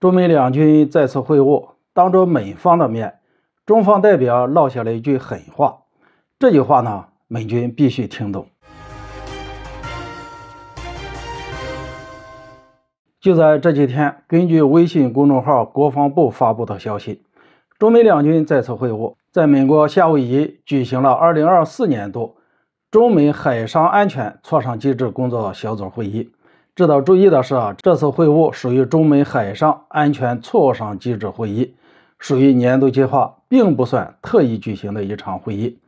中美两军再次会晤，当着美方的面，中方代表落下了一句狠话。这句话呢，美军必须听懂。就在这几天，根据微信公众号国防部发布的消息，中美两军再次会晤，在美国夏威夷举行了二零二四年度中美海上安全磋商机制工作小组会议。值得注意的是啊，这次会晤属于中美海上安全磋商机制会议，属于年度计划，并不算特意举行的一场会议。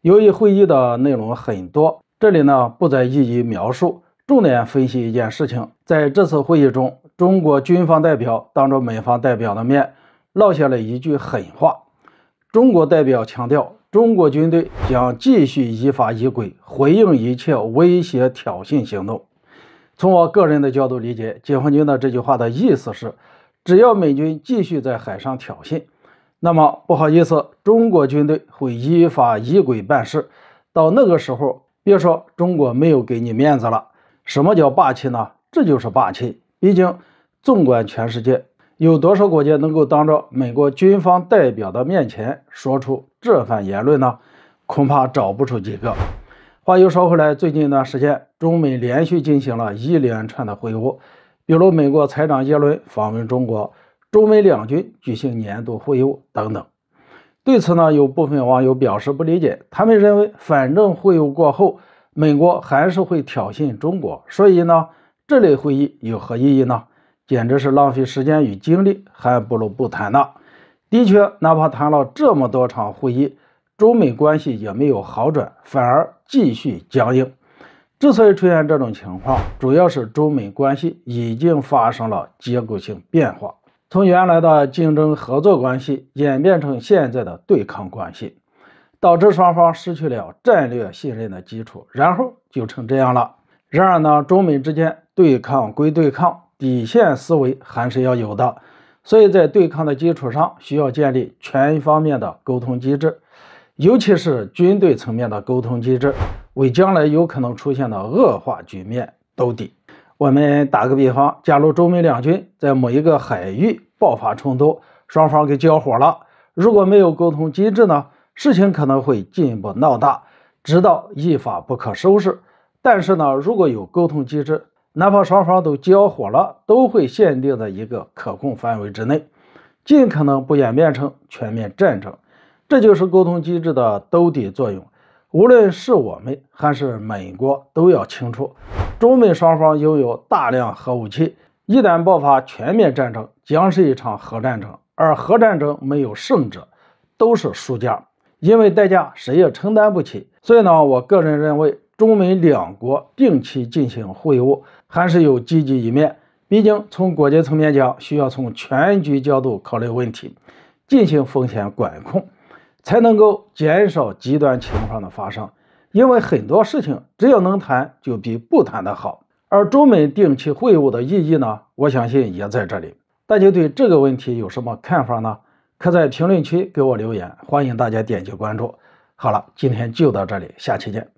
由于会议的内容很多，这里呢不再一一描述，重点分析一件事情。在这次会议中，中国军方代表当着美方代表的面落下了一句狠话：中国代表强调，中国军队将继续依法依规回应一切威胁挑衅行动。从我个人的角度理解，解放军的这句话的意思是：只要美军继续在海上挑衅，那么不好意思，中国军队会依法依规办事。到那个时候，别说中国没有给你面子了，什么叫霸气呢？这就是霸气。毕竟，纵观全世界，有多少国家能够当着美国军方代表的面前说出这番言论呢？恐怕找不出几个。话又说回来，最近一段时间，中美连续进行了一连串的会晤，比如美国财长耶伦访问中国，中美两军举行年度会晤等等。对此呢，有部分网友表示不理解，他们认为反正会晤过后，美国还是会挑衅中国，所以呢，这类会议有何意义呢？简直是浪费时间与精力，还不如不谈呢。的确，哪怕谈了这么多场会议。中美关系也没有好转，反而继续僵硬。之所以出现这种情况，主要是中美关系已经发生了结构性变化，从原来的竞争合作关系演变成现在的对抗关系，导致双方失去了战略信任的基础，然后就成这样了。然而呢，中美之间对抗归对抗，底线思维还是要有的，所以在对抗的基础上，需要建立全方面的沟通机制。尤其是军队层面的沟通机制，为将来有可能出现的恶化局面兜底。我们打个比方，假如中美两军在某一个海域爆发冲突，双方给交火了，如果没有沟通机制呢，事情可能会进一步闹大，直到一发不可收拾。但是呢，如果有沟通机制，哪怕双方都交火了，都会限定在一个可控范围之内，尽可能不演变成全面战争。这就是沟通机制的兜底作用。无论是我们还是美国，都要清楚，中美双方拥有大量核武器，一旦爆发全面战争，将是一场核战争。而核战争没有胜者，都是输家，因为代价谁也承担不起。所以呢，我个人认为，中美两国定期进行会晤还是有积极一面。毕竟从国际层面讲，需要从全局角度考虑问题，进行风险管控。才能够减少极端情况的发生，因为很多事情只要能谈就比不谈的好。而中美定期会晤的意义呢，我相信也在这里。大家对这个问题有什么看法呢？可在评论区给我留言。欢迎大家点击关注。好了，今天就到这里，下期见。